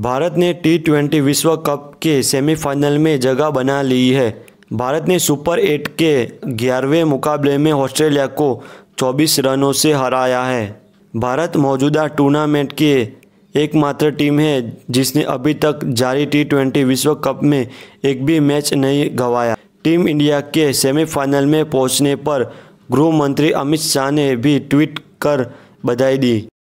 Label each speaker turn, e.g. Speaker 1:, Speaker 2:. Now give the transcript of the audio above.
Speaker 1: भारत ने T twenty विश्व cup के सेमीफाइनल में जगह बना ली है भारत ने सुपर एट के ग्यारहवें मुकाबले में ऑस्ट्रेलिया को 24 रनों से हराया है भारत मौजूदा टूर्नामेंट की एकमात्र टीम है जिसने अभी तक जारी टी ट्वेंटी विश्व कप में एक भी मैच नहीं गंवाया टीम इंडिया के सेमीफाइनल में पहुंचने पर गृह मंत्री अमित शाह ने भी ट्वीट कर बधाई दी